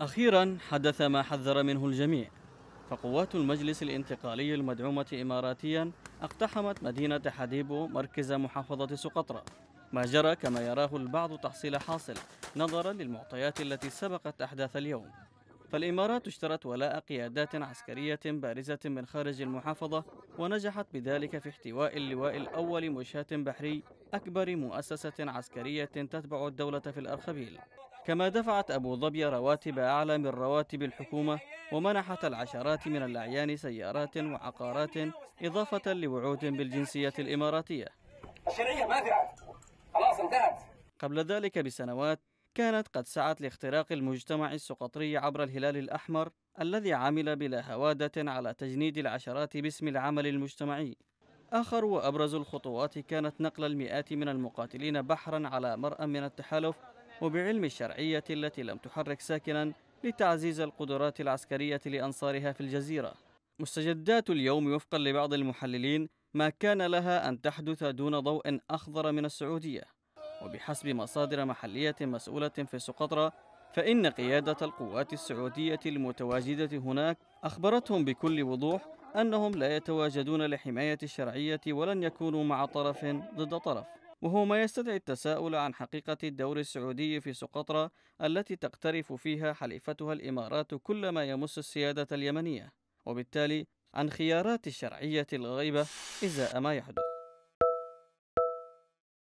أخيرا حدث ما حذر منه الجميع فقوات المجلس الانتقالي المدعومة إماراتيا اقتحمت مدينة حديبو مركز محافظة سقطرى ما جرى كما يراه البعض تحصيل حاصل نظرا للمعطيات التي سبقت أحداث اليوم فالإمارات اشترت ولاء قيادات عسكرية بارزة من خارج المحافظة ونجحت بذلك في احتواء اللواء الأول مشاة بحري أكبر مؤسسة عسكرية تتبع الدولة في الأرخبيل كما دفعت أبو ظبي رواتب أعلى من رواتب الحكومة ومنحت العشرات من الأعيان سيارات وعقارات إضافة لوعود بالجنسية الإماراتية الشرعية ما خلاص انتهت قبل ذلك بسنوات كانت قد سعت لاختراق المجتمع السقطري عبر الهلال الأحمر الذي عمل بلا هوادة على تجنيد العشرات باسم العمل المجتمعي آخر وأبرز الخطوات كانت نقل المئات من المقاتلين بحرا على مرأى من التحالف وبعلم الشرعية التي لم تحرك ساكنا لتعزيز القدرات العسكرية لأنصارها في الجزيرة مستجدات اليوم وفقا لبعض المحللين ما كان لها أن تحدث دون ضوء أخضر من السعودية وبحسب مصادر محلية مسؤولة في سقطرى فإن قيادة القوات السعودية المتواجدة هناك أخبرتهم بكل وضوح أنهم لا يتواجدون لحماية الشرعية ولن يكونوا مع طرف ضد طرف وهو ما يستدعي التساؤل عن حقيقة الدور السعودي في سقطرى التي تقترف فيها حليفتها الإمارات كل ما يمس السيادة اليمنية وبالتالي عن خيارات الشرعية الغيبة إزاء ما يحدث